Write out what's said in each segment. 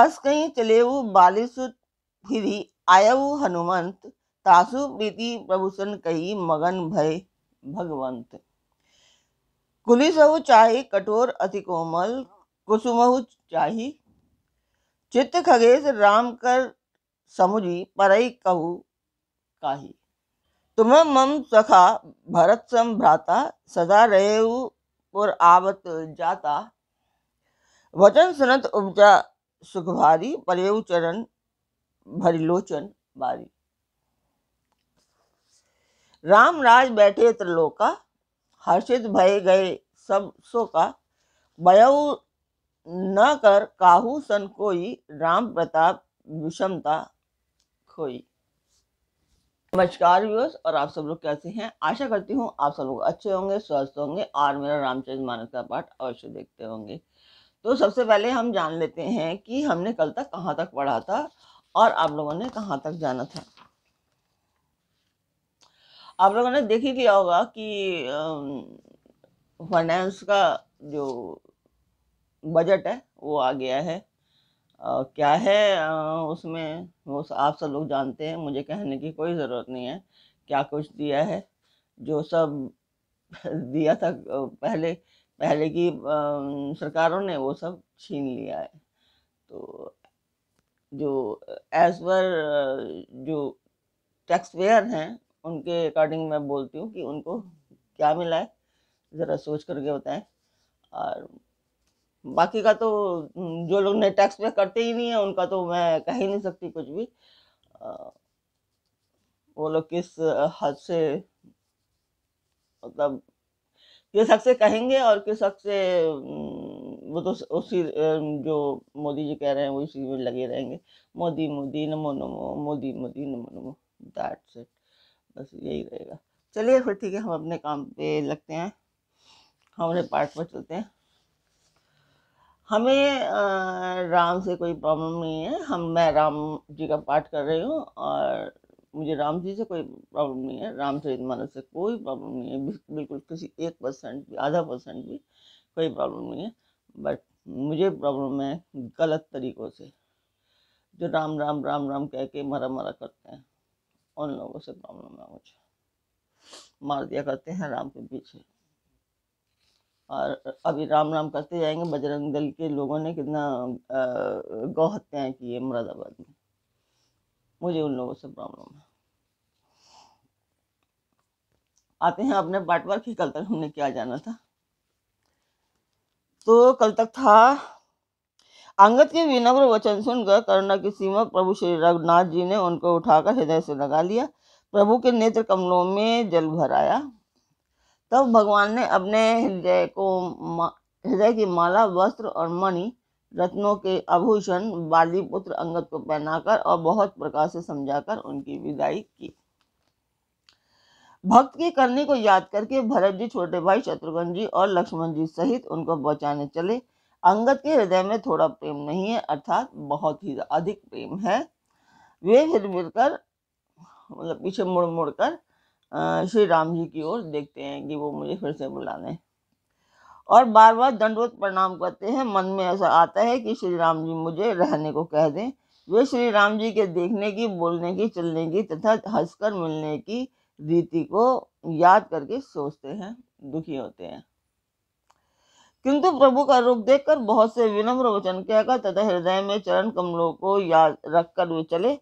अस कहीं चले चलेऊ बालिसुत आय वो हनुमंत तासु प्रीति प्रभुसन कही मगन भय भगवंत कुलिसहु चाहे कठोर अति कोमल कुसुमहु चाहे चित्त खगेश राम कर समुझी परई कहु काही तुम मम सखा भरत सम भ्राता सदा रहे पुर आवत जाता वचन सुनत उपजा सुखभारी परेव चरण भरिलोचन बारी राम राज बैठे त्रिलोका हर्षित भय गए सब सो का भय न कर काहू सन कोई राम प्रताप विषमता खोई नमस्कार व्यूअर्स और आप सब लोग कैसे हैं आशा करती हूँ आप सब लोग अच्छे होंगे स्वस्थ होंगे और मेरा रामचरित मानस का पाठ अवश्य देखते होंगे तो सबसे पहले हम जान लेते हैं कि हमने कल तक कहाँ तक पढ़ा था और आप लोगों ने कहाँ तक जाना था आप लोगों ने देख ही लिया होगा कि फाइनेंस का जो बजट है वो आ गया है आ, क्या है आ, उसमें वो आप सब लोग जानते हैं मुझे कहने की कोई ज़रूरत नहीं है क्या कुछ दिया है जो सब दिया था पहले पहले की सरकारों ने वो सब छीन लिया है तो जो एज पर जो टैक्स पेयर हैं उनके अकॉर्डिंग मैं बोलती हूँ कि उनको क्या मिला है ज़रा सोच करके बताएं और बाकी का तो जो लोग ने टैक्स पे करते ही नहीं है उनका तो मैं कह ही नहीं सकती कुछ भी वो लोग किस हद से मतलब किस हक से कहेंगे और किस हक से वो तो उसी जो मोदी जी कह रहे हैं वो इसी में लगे रहेंगे मोदी मोदी नमो नमो मोदी मोदी नमो नमो दैट्स इट बस यही रहेगा चलिए फिर ठीक है हम अपने काम पे लगते हैं हम अपने पार्ट पर चलते हैं हमें राम से कोई प्रॉब्लम नहीं है हम मैं राम जी का पाठ कर रही हूँ और मुझे राम जी से कोई प्रॉब्लम नहीं है राम चरित मानस से कोई प्रॉब्लम नहीं है बिल्कुल किसी एक परसेंट भी आधा परसेंट भी कोई प्रॉब्लम नहीं है बट मुझे प्रॉब्लम है गलत तरीक़ों से जो राम राम राम राम कह के मरा मरा करते हैं उन लोगों से प्रॉब्लम है मुझे मार दिया करते हैं राम के पीछे और अभी राम राम करते जाएंगे बजरंग दल के लोगों ने कितना गौ हत्याएँ की है मुरादाबाद में मुझे उन लोगों से प्रॉब्लम है आते हैं अपने बाट पर कल तक हमने क्या जाना था तो कल तक था अंगत के विनम्र वचन सुनकर करुणा की सीमा प्रभु श्री रघुनाथ जी ने उनको उठाकर हृदय से लगा लिया प्रभु के नेत्र कमलों में जल भराया तब भगवान ने अपने हृदय को हृदय की माला वस्त्र और मणि रत्नों के आभूषण बाली पुत्र अंगत को पहनाकर और बहुत प्रकार से समझाकर उनकी विदाई की भक्त के करने को याद करके भरत जी छोटे भाई शत्रुघ्न जी और लक्ष्मण जी सहित उनको बचाने चले अंगद के हृदय में थोड़ा प्रेम नहीं है अर्थात बहुत ही अधिक प्रेम है वे फिर मिलकर मतलब पीछे मुड़ मुड़ कर श्री राम जी की ओर देखते हैं कि वो मुझे फिर से बुलाने और बार बार दंडवत प्रणाम करते हैं मन में ऐसा आता है कि श्री राम जी मुझे रहने को कह दें वे श्री राम जी के देखने की बोलने की चलने की तथा हंसकर मिलने की रीति को याद करके सोचते हैं दुखी होते हैं किंतु प्रभु का रूप देखकर बहुत से विनम्र वचन कहकर तथा हृदय में चरण कमलों को याद रखकर वे चले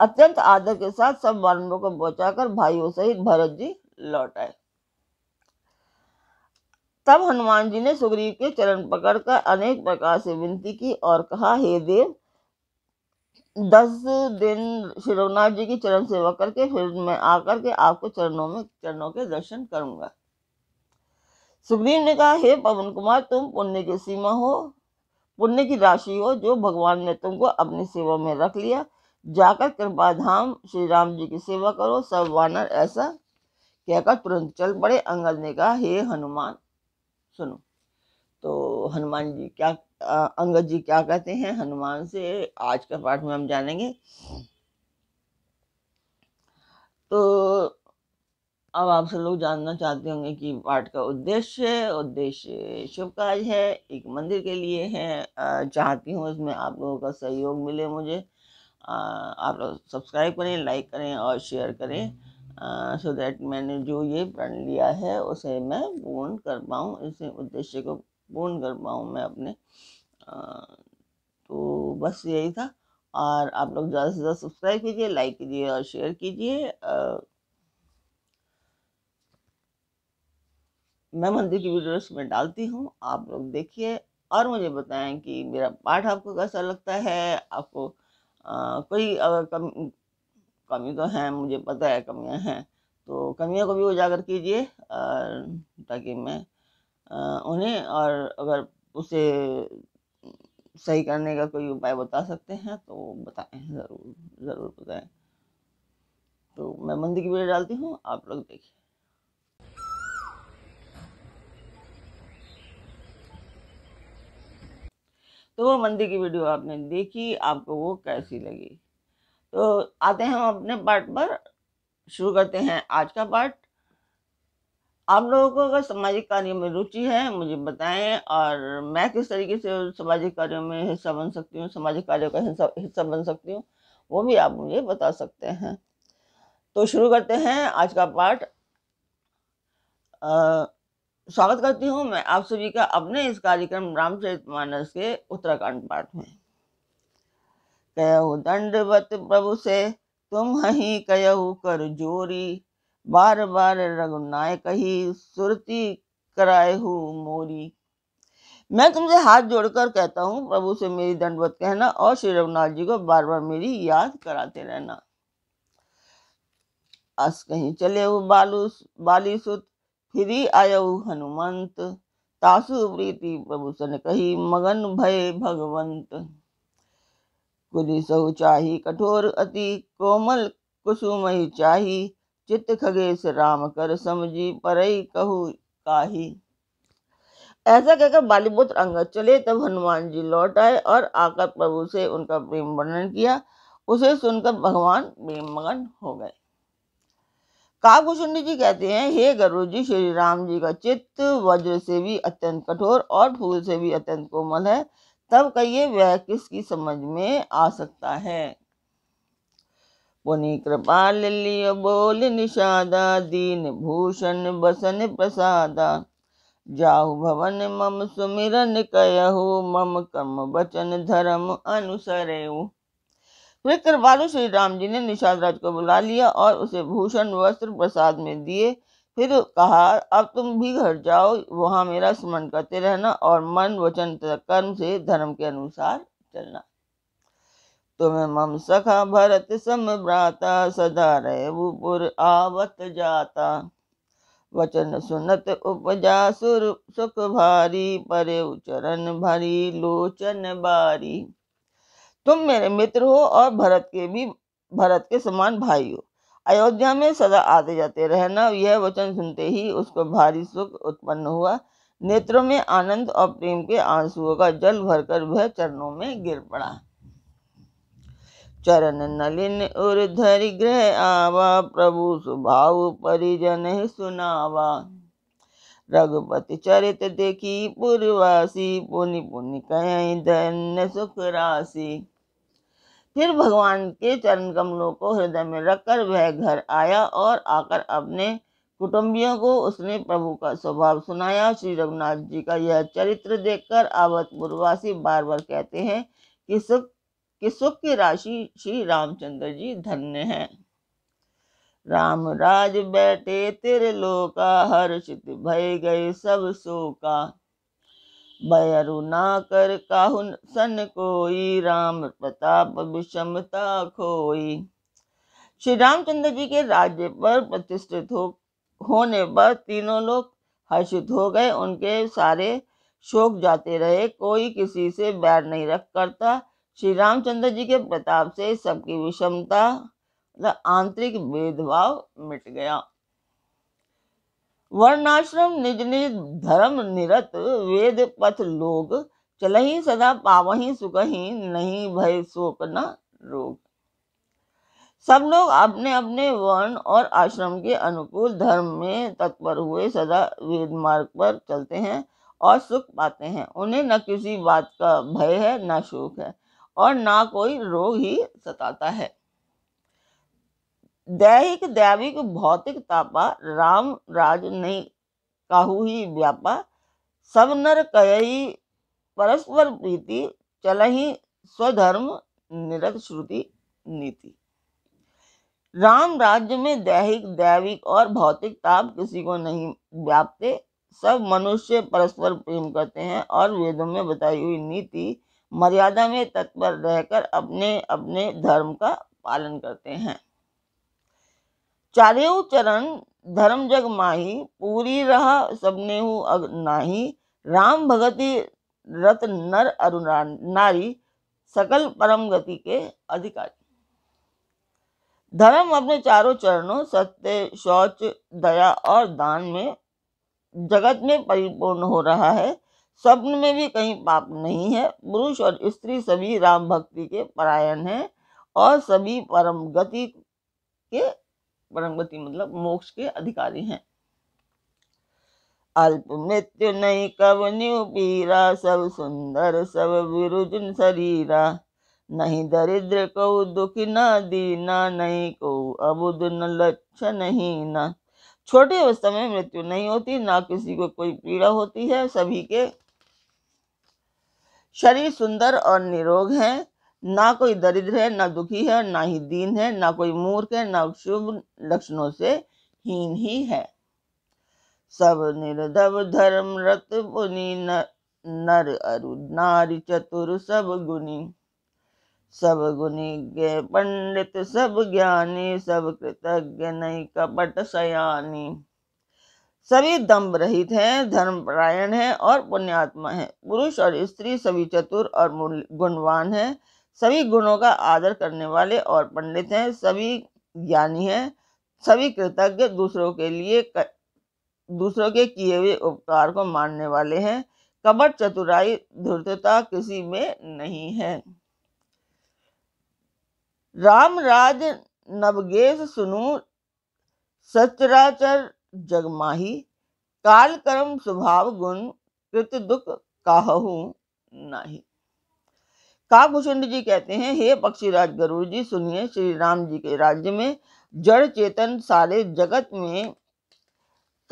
अत्यंत आदर के साथ सब मानवों को पहुंचाकर भाइयों सहित भरत जी लौट आए तब हनुमान जी ने सुग्रीव के चरण पकड़कर अनेक प्रकार से विनती की और कहा हे देव दस दिन श्री रघुनाथ जी की चरण सेवा करके फिर मैं आकर के आपको चरणों में चरणों के दर्शन करूंगा सुग्रीव ने कहा हे पवन कुमार तुम पुण्य की सीमा हो पुण्य की राशि हो जो भगवान ने तुमको अपनी सेवा में रख लिया जाकर कृपा धाम श्री राम जी की सेवा करो सब वानर ऐसा कहकर तुरंत चल पड़े अंगद ने कहा हे हनुमान सुनो तो हनुमान जी क्या अंगद जी क्या कहते हैं हनुमान से आज का पाठ में हम जानेंगे तो अब आप सब लोग जानना चाहते होंगे कि पाठ का उद्देश्य उद्देश्य शुभ कार्य है एक मंदिर के लिए है चाहती हूँ इसमें आप लोगों का सहयोग मिले मुझे आप लोग सब्सक्राइब करें लाइक करें और शेयर करें सो so दैट मैंने जो ये प्रण लिया है उसे मैं पूर्ण कर पाऊँ इस उद्देश्य को पूर्ण कर पाऊँ मैं अपने आ, तो बस यही था और आप लोग ज़्यादा से ज़्यादा सब्सक्राइब कीजिए लाइक कीजिए और शेयर कीजिए मैं मंदिर की वीडियोस में डालती हूँ आप लोग देखिए और मुझे बताएं कि मेरा पाठ आपको कैसा लगता है आपको आ, कोई अगर कम कमी तो है मुझे पता है कमियां हैं तो कमियों को भी उजागर कीजिए ताकि मैं उन्हें और अगर उसे सही करने का कोई उपाय बता सकते हैं तो बताएं ज़रूर ज़रूर बताएं तो मैं मंदी की वीडियो डालती हूँ आप लोग देखिए तो वो मंदी की वीडियो आपने देखी आपको वो कैसी लगी तो आते हैं हम अपने पार्ट पर शुरू करते हैं आज का पार्ट आप लोगों को अगर सामाजिक कार्यों में रुचि है मुझे बताएं और मैं किस तरीके से सामाजिक कार्यों में हिस्सा बन सकती हूँ सामाजिक कार्यों का हिस्सा हिस्सा बन सकती हूँ वो भी आप मुझे बता सकते हैं तो शुरू करते हैं आज का पाठ स्वागत करती हूँ मैं आप सभी का अपने इस कार्यक्रम रामचरित मानस के उत्तराखंड पाठ में कहू दंडवत प्रभु से तुम हही कहु कर जोरी बार बार रघुनाय कही सुरती कराए हु मोरी मैं तुमसे हाथ जोड़कर कहता हूँ प्रभु से मेरी दंडवत कहना और श्री रघुनाथ जी को बार बार मेरी याद कराते रहना अस कहीं चले वो बालू बाली सुत फिर आयो हनुमंत तासु प्रीति प्रभु सन कही मगन भय भगवंत कुली सहु चाही कठोर अति कोमल कुसुम ही चाही चित्त खगेश राम कर समझी परई कहु काही ऐसा कहकर बालीपुत्र अंगद चले तब हनुमान जी लौट आए और आकर प्रभु से उनका प्रेम वर्णन किया उसे सुनकर भगवान प्रेम मगन हो गए काकुशुंडी जी कहते हैं हे गुरु जी श्री राम जी का चित्त वज्र से भी अत्यंत कठोर और फूल से भी अत्यंत कोमल है तब कहिए वह किसकी समझ में आ सकता है पुनि कृपाल लिय बोल निषादा दीन भूषण बसन प्रसादा जाहु भवन मम सुमिरन कयहु मम कम बचन धर्म अनुसरेउ वे कृपालु श्री राम जी ने निषाद राज को बुला लिया और उसे भूषण वस्त्र प्रसाद में दिए फिर कहा अब तुम भी घर जाओ वहाँ मेरा स्मरण करते रहना और मन वचन कर्म से धर्म के अनुसार चलना तुम मम सखा भरत सम्राता सदा रहे भूपुर आवत जाता वचन सुनत उपजा सुर सुख भारी परे चरण भरी लोचन बारी तुम मेरे मित्र हो और भरत के भी भरत के समान भाई हो अयोध्या में सदा आते जाते रहना यह वचन सुनते ही उसको भारी सुख उत्पन्न हुआ नेत्रों में आनंद और प्रेम के आंसुओं का जल भरकर वह चरणों में गिर पड़ा चरण नलिन उर्धर ग्रह आवा प्रभु सुभाव परिजन सुनावा रघुपति चरित देखी पुरवासी पुनि पुनि कहीं धन्य सुख राशि फिर भगवान के चरण कमलों को हृदय में रखकर वह घर आया और आकर अपने कुटुंबियों को उसने प्रभु का स्वभाव सुनाया श्री रघुनाथ जी का यह चरित्र देखकर आवत पुरवासी बार बार कहते हैं कि सुख कि सुख की राशि श्री रामचंद्र जी धन्य हैं राम राज बैठे तेरे लोका हर्षित भय गए सब सोका बयरु ना कर काहु सन कोई राम प्रताप विषमता खोई श्री रामचंद्र जी के राज्य पर प्रतिष्ठित हो होने पर तीनों लोग हर्षित हो गए उनके सारे शोक जाते रहे कोई किसी से बैर नहीं रख करता श्री रामचंद्र जी के प्रताप से सबकी विषमता तथा मतलब आंतरिक भेदभाव मिट गया वर्णाश्रम निज निज धर्म निरत वेद पथ लोग चलही सदा पावही सुखही नहीं भय शोक न रोग सब लोग अपने अपने वर्ण और आश्रम के अनुकूल धर्म में तत्पर हुए सदा वेद मार्ग पर चलते हैं और सुख पाते हैं उन्हें न किसी बात का भय है न शोक है और ना कोई रोग ही सताता है दैहिक दैविक भौतिक तापा राम राज नहीं काहू ही व्यापा सब नर कही परस्पर प्रीति ही स्वधर्म निरत श्रुति नीति राम राज्य में दैहिक दैविक और भौतिक ताप किसी को नहीं व्यापते सब मनुष्य परस्पर प्रेम करते हैं और वेदों में बताई हुई नीति मर्यादा में तत्पर रहकर अपने अपने धर्म का पालन करते हैं चारे चरण धर्म जग माही पूरी रहा सबने नाही राम भगति रत नर अरुणा नारी सकल परम गति के अधिकारी धर्म अपने चारों चरणों सत्य शौच दया और दान में जगत में परिपूर्ण हो रहा है स्वप्न में भी कहीं पाप नहीं है पुरुष और स्त्री सभी राम भक्ति के परायण हैं और सभी परम गति के परम गति मतलब मोक्ष के अधिकारी हैं अल्प मृत्यु नहीं कब न्यू पीरा सब सुंदर सब विरुजन शरीरा नहीं दरिद्र को दुख न दीना नहीं को अबुद न लक्ष्य नहीं ना छोटी अवस्था में मृत्यु नहीं होती ना किसी को कोई पीड़ा होती है सभी के शरीर सुंदर और निरोग है ना कोई दरिद्र है ना दुखी है ना ही दीन है ना कोई मूर्ख है ना शुभ लक्षणों से हीन ही है सब निर्धव धर्म रत पुनि नर अरु नारी चतुर सब गुणी सब गुणी गे पंडित सब ज्ञानी सब कृतज्ञ नहीं कपट सयानी सभी दम्भ रहित हैं धर्मपरायण हैं और पुण्यात्मा हैं पुरुष और स्त्री सभी चतुर और गुणवान हैं सभी गुणों का आदर करने वाले और पंडित हैं सभी ज्ञानी हैं सभी कृतज्ञ दूसरों के लिए क... दूसरों के किए हुए उपकार को मानने वाले हैं कबट चतुराई धूर्तता किसी में नहीं है राज नवगेश सुनु सचराचर जगमाही काल कर्म स्वभाव गुण कृत दुख काहू नाही काकुशुंड जी कहते हैं हे पक्षीराज गरुड़ जी सुनिए श्री राम जी के राज्य में जड़ चेतन सारे जगत में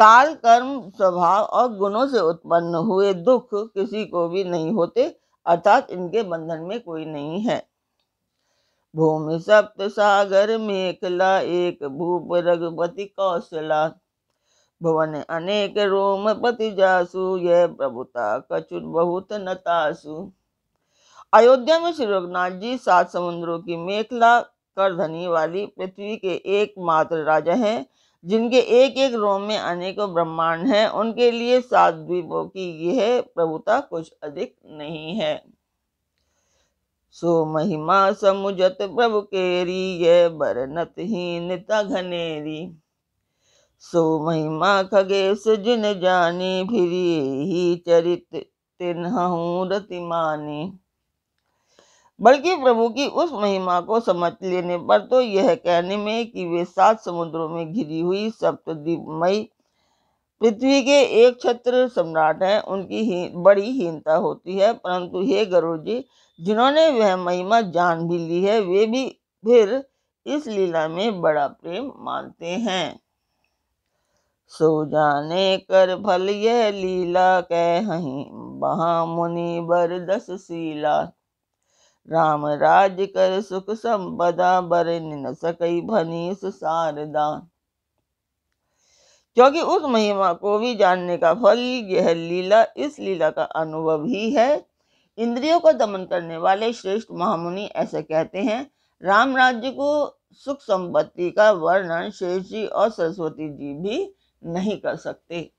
काल कर्म स्वभाव और गुणों से उत्पन्न हुए दुख किसी को भी नहीं होते अर्थात इनके बंधन में कोई नहीं है भूमि सप्त सागर मेखला एक भूप रघुपति कौशला भवन अनेक रोम पति जासु यह प्रभुता कचुर बहुत नतासु अयोध्या में श्री रघुनाथ जी सात समुद्रों की मेखला कर धनी वाली पृथ्वी के एकमात्र राजा हैं जिनके एक एक रोम में अनेकों ब्रह्मांड हैं उनके लिए सात द्वीपों की यह प्रभुता कुछ अधिक नहीं है सो महिमा समुजत प्रभु केरी यह बरनत ही निता घनेरी सो महिमा खगेश जिन जानी फिर ही चरित तिन्हूँ रतिमानी बल्कि प्रभु की उस महिमा को समझ लेने पर तो यह कहने में कि वे सात समुद्रों में घिरी हुई सप्तमयी पृथ्वी के एक छत्र सम्राट हैं उनकी ही बड़ी हीनता होती है परंतु हे गरुड़ जी जिन्होंने वह महिमा जान भी ली है वे भी फिर इस लीला में बड़ा प्रेम मानते हैं सो जाने कर भल ये लीला कह बहा मुनि बर दस सीला राम राज कर सुख संपदा बर न सकई भनी सुसारदा क्योंकि उस महिमा को भी जानने का फल यह लीला इस लीला का अनुभव ही है इंद्रियों को दमन करने वाले श्रेष्ठ महामुनि ऐसे कहते हैं राम राज्य को सुख संपत्ति का वर्णन शेष जी और सरस्वती जी भी नहीं कर सकते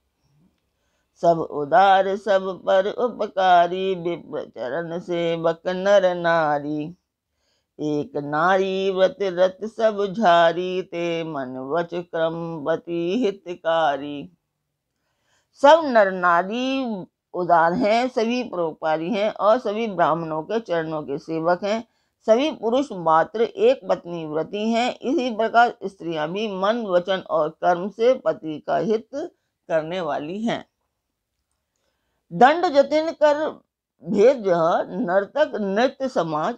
सब उदार सब पर उपकारी विप्र चरण से बक नर नारी एक नारी व्रत रत सब झारी ते मन वच क्रम बती हितकारी सब नर नारी उदार हैं सभी परोपकारी हैं और सभी ब्राह्मणों के चरणों के सेवक हैं सभी पुरुष मात्र एक पत्नी व्रती हैं इसी प्रकार स्त्रियां भी मन वचन और कर्म से पति का हित करने वाली हैं दंड जतिन कर भेद नर्तक नृत्य समाज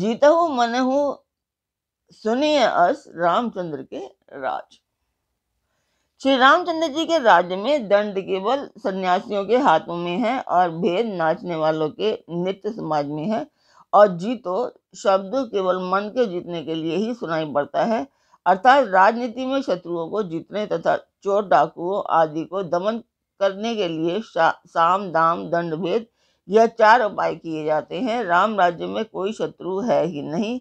जीतहु मनहु सुनिए अस रामचंद्र के राज श्री रामचंद्र जी के राज्य में दंड केवल सन्यासियों के हाथों में है और भेद नाचने वालों के नृत्य समाज में है और जीतो शब्द केवल मन के जीतने के लिए ही सुनाई पड़ता है अर्थात राजनीति में शत्रुओं को जीतने तथा चोर डाकुओं आदि को दमन करने के लिए साम दाम दंड भेद यह चार उपाय किए जाते हैं राम राज्य में कोई शत्रु है ही नहीं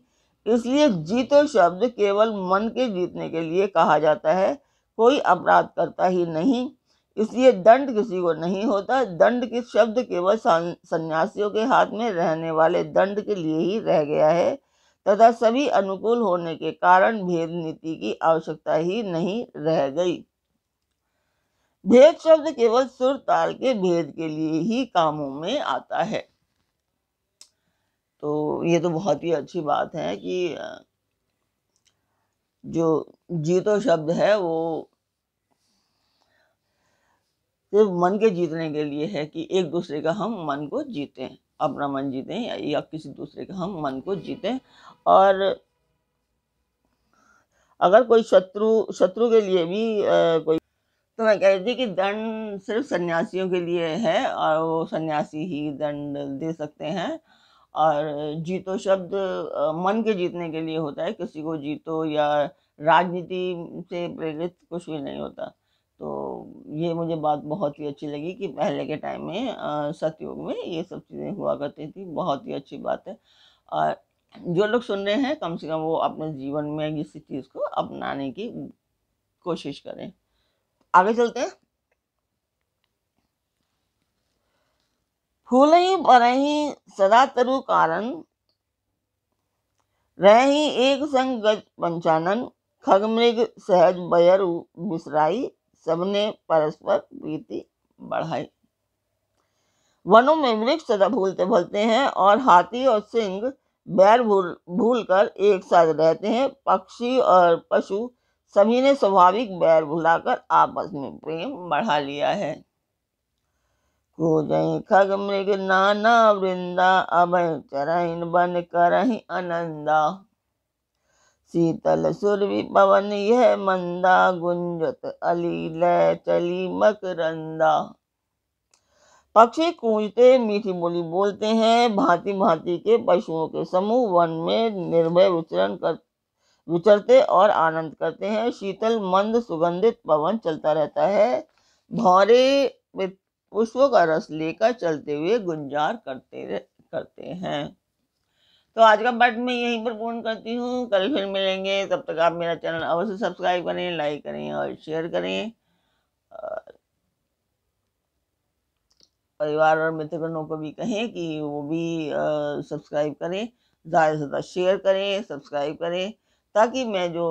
इसलिए जीतो शब्द केवल मन के जीतने के लिए कहा जाता है कोई अपराध करता ही नहीं इसलिए दंड किसी को नहीं होता दंड के शब्द केवल सन्यासियों के हाथ में रहने वाले दंड के लिए ही रह गया है तथा सभी अनुकूल होने के कारण भेद नीति की आवश्यकता ही नहीं रह गई भेद शब्द केवल सुर ताल के भेद के लिए ही कामों में आता है तो ये तो बहुत ही अच्छी बात है कि जो जीतो शब्द है वो सिर्फ मन के जीतने के लिए है कि एक दूसरे का हम मन को जीतें अपना मन जीतें या, या किसी दूसरे का हम मन को जीतें और अगर कोई शत्रु शत्रु के लिए भी आ, कोई तो मैं कह रही थी कि दंड सिर्फ सन्यासियों के लिए है और वो सन्यासी ही दंड दे सकते हैं और जीतो शब्द मन के जीतने के लिए होता है किसी को जीतो या राजनीति से प्रेरित कुछ भी नहीं होता तो ये मुझे बात बहुत ही अच्छी लगी कि पहले के टाइम में सतयुग में ये सब चीज़ें हुआ करती थी बहुत ही अच्छी बात है और जो लोग सुन रहे हैं कम से कम वो अपने जीवन में किसी चीज़ को अपनाने की कोशिश करें आगे चलते हैं फूल ही बरही सदा तरु कारण रही एक संग गज पंचानन खग मृग सहज बयरु मिसराई सबने परस्पर प्रीति बढ़ाई वनों में वृक्ष सदा भूलते भलते हैं और हाथी और सिंह बैर भूल भूल कर एक साथ रहते हैं पक्षी और पशु सभी ने स्वाभाविक बैर भुलाकर आपस में प्रेम बढ़ा लिया है खोजई खग मृग नाना वृंदा अभय चरण बन करही अनंदा शीतल सुर पवन यह मंदा गुंजत अलील चली मकरंदा पक्षी कूजते मीठी बोली बोलते हैं भांति भांति के पशुओं के समूह वन में निर्भय विचरण कर विचरते और आनंद करते हैं शीतल मंद सुगंधित पवन चलता रहता है भौरे पुष्पों का रस लेकर चलते हुए गुंजार करते करते हैं तो आज का बट मैं यहीं पर पूर्ण करती हूँ कल फिर मिलेंगे तब तक आप मेरा चैनल अवश्य सब्सक्राइब करें लाइक करें और शेयर करें परिवार और मित्रगणों को भी कहें कि वो भी सब्सक्राइब करें ज़्यादा से ज़्यादा शेयर करें सब्सक्राइब करें ताकि मैं जो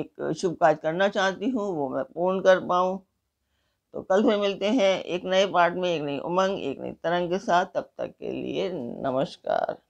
एक शुभ कार्य करना चाहती हूँ वो मैं पूर्ण कर पाऊँ तो कल फिर मिलते हैं एक नए पार्ट में एक नई उमंग एक नई तरंग के साथ तब तक के लिए नमस्कार